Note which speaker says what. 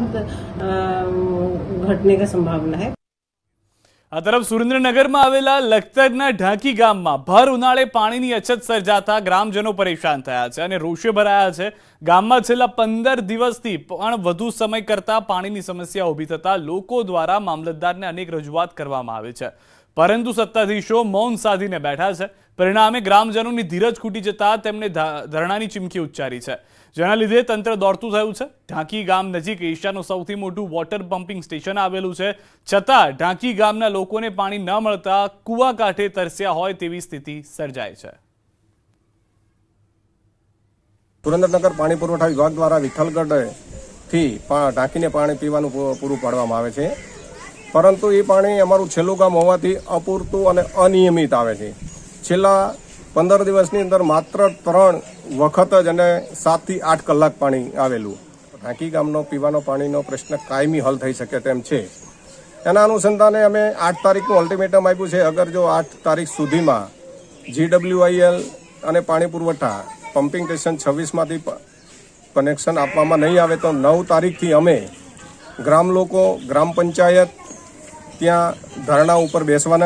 Speaker 1: घटने का संभावना है
Speaker 2: આ તરફ સુરેન્દ્રનગરમાં આવેલા લખતરના ઢાંકી ગામમાં ભર ઉનાળે પાણીની અછત સર્જાતા ગ્રામજનો પરેશાન થયા છે અને રોષે ભરાયા છે ગામમાં છેલ્લા પંદર દિવસથી પણ વધુ સમય કરતા પાણીની સમસ્યા ઉભી થતા લોકો દ્વારા મામલતદારને અનેક રજૂઆત કરવામાં આવે છે પરંતુ સત્તાધીશો મૌન સાધીને બેઠા છે પરિણામે ગ્રામજનોની ધીરજ ખૂટી જતા તેમને ધરણાની ચીમકી ઉચ્ચારી છે જેના લીધે તંત્ર દોડતું થયું છે ઢાંકી ગામ નજીક એશિયાનું સૌથી મોટું વોટર પમ્પિંગ સ્ટેશન આવેલું છે છતાં ઢાંકી ગામના લોકોને પાણી ન મળતા કૂવા કાંઠે તરસ્યા હોય તેવી સ્થિતિ સર્જાય છે
Speaker 1: સુરેન્દ્રનગર પાણી પુરવઠા વિભાગ દ્વારા થી ઢાંકીને પાણી પીવાનું પૂરું પાડવામાં આવે છે પરંતુ એ પાણી અમારું છેલ્લું ગામ હોવાથી અપૂરતું અને અનિયમિત આવે છે છેલ્લા પંદર દિવસની અંદર માત્ર ત્રણ વખત જ અને સાતથી આઠ કલાક પાણી આવેલું ઢાંકી ગામનો પીવાનો પાણીનો પ્રશ્ન કાયમી હલ થઈ શકે તેમ છે એના અનુસંધાને અમે આઠ તારીખનું અલ્ટિમેટમ આપ્યું છે અગર જો આઠ તારીખ સુધીમાં જીડબ્લ્યુઆઈએલ અને પાણી પુરવઠા પમ્પિંગ સ્ટેશન છવ્વીસમાંથી કનેક્શન આપવામાં નહીં આવે તો નવ તારીખથી અમે
Speaker 2: ગ્રામ લોકો ગ્રામ પંચાયત ત્યાં ધરણા ઉપર બેસવાના